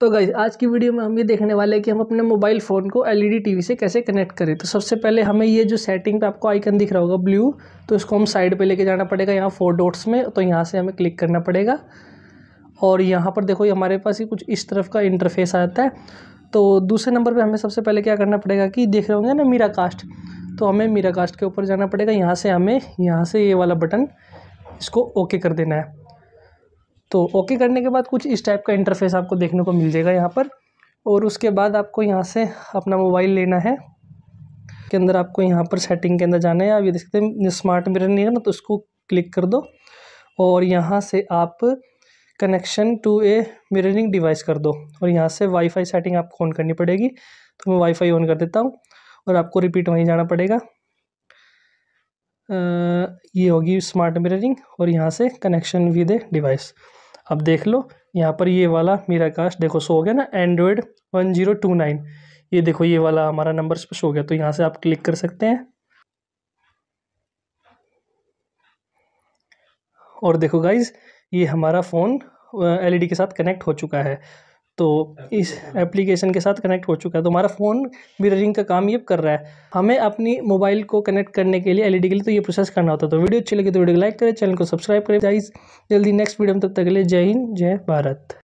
तो गई आज की वीडियो में हम ये देखने वाले हैं कि हम अपने मोबाइल फ़ोन को एलईडी टीवी e से कैसे कनेक्ट करें तो सबसे पहले हमें ये जो सेटिंग पे आपको आइकन दिख रहा होगा ब्लू तो इसको हम साइड पे लेके जाना पड़ेगा यहाँ फोर डॉट्स में तो यहाँ से हमें क्लिक करना पड़ेगा और यहाँ पर देखो ये हमारे पास ही कुछ इस तरफ का इंटरफेस आता है तो दूसरे नंबर पर हमें सबसे पहले क्या करना पड़ेगा कि देख रहे होंगे ना मीरा कास्ट तो हमें मीरा कास्ट के ऊपर जाना पड़ेगा यहाँ से हमें यहाँ से ये वाला बटन इसको ओके कर देना है तो ओके करने के बाद कुछ इस टाइप का इंटरफेस आपको देखने को मिल जाएगा यहाँ पर और उसके बाद आपको यहाँ से अपना मोबाइल लेना है के अंदर आपको यहाँ पर सेटिंग के अंदर जाना है आप ये देख सकते हैं स्मार्ट मिरर नहीं है ना तो उसको क्लिक कर दो और यहाँ से आप connection to a mirroring device कर दो और यहाँ से वाईफाई सेटिंग आपको ऑन करनी पड़ेगी तो मैं वाईफाई ऑन कर देता हूँ और आपको रिपीट वहीं जाना पड़ेगा आ, ये होगी स्मार्ट मिररिंग और यहाँ से कनेक्शन विद ए डिवाइस अब देख लो यहाँ पर ये वाला मेरा कास्ट देखो शो हो गया ना Android one zero two nine ये देखो ये वाला हमारा नंबर इस शो हो गया तो यहाँ से आप क्लिक कर सकते हैं और देखो गाइज ये हमारा फ़ोन एलईडी e के साथ कनेक्ट हो चुका है तो इस एप्लीकेशन के साथ कनेक्ट हो चुका है तो हमारा फ़ोन मिररिंग का काम ये कर रहा है हमें अपनी मोबाइल को कनेक्ट करने के लिए एलईडी e के लिए तो ये प्रोसेस करना होता है तो वीडियो अच्छी लगी तो वीडियो को लाइक करें चैनल को सब्सक्राइब करें जाइज जल्दी नेक्स्ट वीडियो में तब तक ले जय हिंद जय भारत